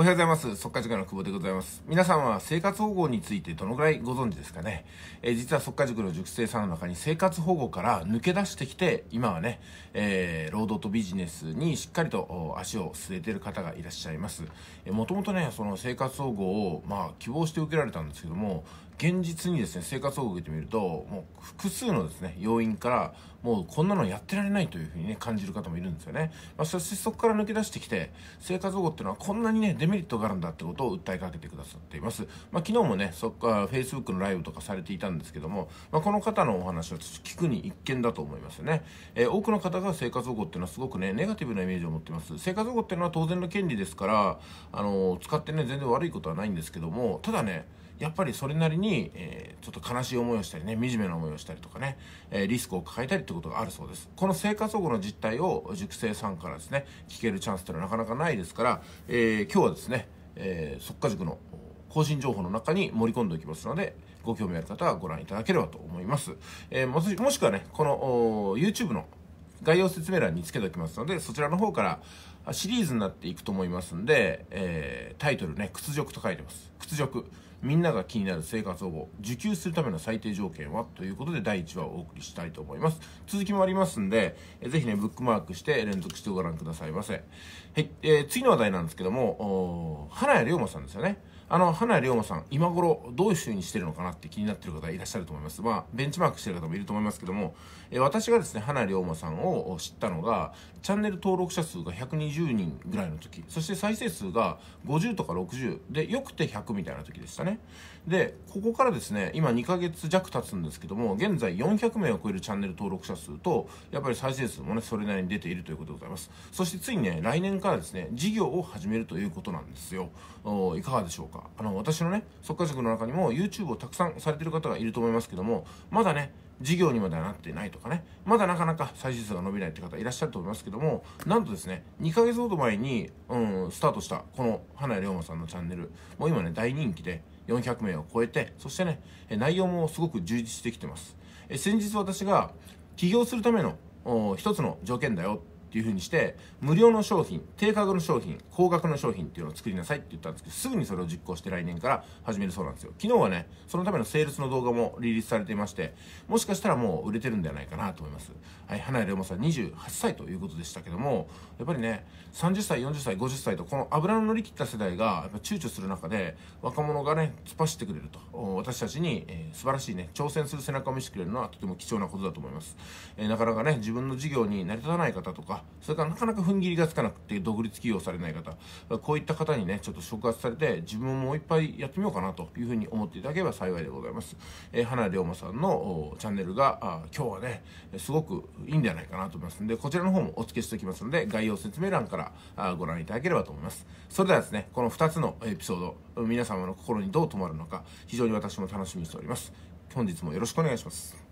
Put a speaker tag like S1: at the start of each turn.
S1: おはようございます。速化時間の久保でございます。皆さんは生活保護についてどのくらいご存知ですかね。え実は速化塾の塾生さんの中に生活保護から抜け出してきて、今はね、えー、労働とビジネスにしっかりと足を据えてる方がいらっしゃいます。えー、もともとね、その生活保護を、まあ、希望して受けられたんですけども、現実にですね、生活保護を受けてみると、もう複数のですね、要因から、もうこんなのやってられないというふうにね、感じる方もいるんですよね。まあ、そしてそこから抜け出してきて、生活保護っていうのはこんなにね、デメリットがあるんだってことを訴えかけてくださっています、まあ、昨日もねそっから Facebook のライブとかされていたんですけども、まあ、この方のお話は聞くに一見だと思いますね、えー、多くの方が生活保護っていうのはすごくねネガティブなイメージを持ってます生活保護っていうのは当然の権利ですからあのー、使ってね全然悪いことはないんですけどもただねやっぱりそれなりに、えー、ちょっと悲しい思いをしたりね、惨めな思いをしたりとかね、えー、リスクを抱えたりってことがあるそうです。この生活保護の実態を塾生さんからですね、聞けるチャンスっていうのはなかなかないですから、えー、今日はですね、えー、速化塾の更新情報の中に盛り込んでおきますので、ご興味ある方はご覧いただければと思います。えー、もしくはね、この YouTube の概要説明欄につけておきますので、そちらの方からシリーズになっていくと思いますんで、えー、タイトルね、屈辱と書いてます。屈辱。みんなが気になる生活保護、受給するための最低条件はということで第1話をお送りしたいと思います。続きもありますんで、えぜひね、ブックマークして連続してご覧くださいませ。はい、えー、次の話題なんですけども、花屋龍馬さんですよね。あの、花屋龍馬さん、今頃どういう風にしてるのかなって気になってる方いらっしゃると思います。まあ、ベンチマークしてる方もいると思いますけども、え私がですね、花屋龍馬さんを知ったのが、チャンネル登録者数が120人ぐらいの時、そして再生数が50とか60で、よくて100みたいな時でしたね。で、ここからですね、今2ヶ月弱経つんですけども、現在400名を超えるチャンネル登録者数と、やっぱり再生数もね、それなりに出ているということでございます。そしてついにね、来年からですね、事業を始めるということなんですよ。いかがでしょうかあの、私のね、即家塾の中にも YouTube をたくさんされてる方がいると思いますけども、まだね、事業にまではなってないとかね、まだなかなか再生数が伸びないって方いらっしゃると思いますけども、なんとですね、2ヶ月ほど前に、うん、スタートした、この、花屋龍馬さんのチャンネル、もう今ね、大人気で、400名を超えて、そしてね、内容もすごく充実してきてます。え先日私が、起業するための、一つの条件だよっていうふうにして無料の商品低価格の商品高額の商品っていうのを作りなさいって言ったんですけどすぐにそれを実行して来年から始めるそうなんですよ昨日はねそのためのセールスの動画もリリースされていましてもしかしたらもう売れてるんではないかなと思いますはい花井龍馬さん28歳ということでしたけどもやっぱりね30歳40歳50歳とこの油の乗り切った世代がやっぱ躊躇する中で若者がね突っ走ってくれると私たちに、えー、素晴らしいね挑戦する背中を見せてくれるのはとても貴重なことだと思います、えー、なかなかね自分の事業に成り立たない方とかそれからなかなか踏ん切りがつかなくて独立起業されない方こういった方にねちょっと触発されて自分ももういっぱいやってみようかなというふうに思っていただければ幸いでございます、えー、花龍馬さんのチャンネルがあ今日はねすごくいいんじゃないかなと思いますのでこちらの方もお付けしておきますので概要説明欄からあご覧いただければと思いますそれではですねこの2つのエピソード皆様の心にどう止まるのか非常に私も楽しみにしております本日もよろしくお願いします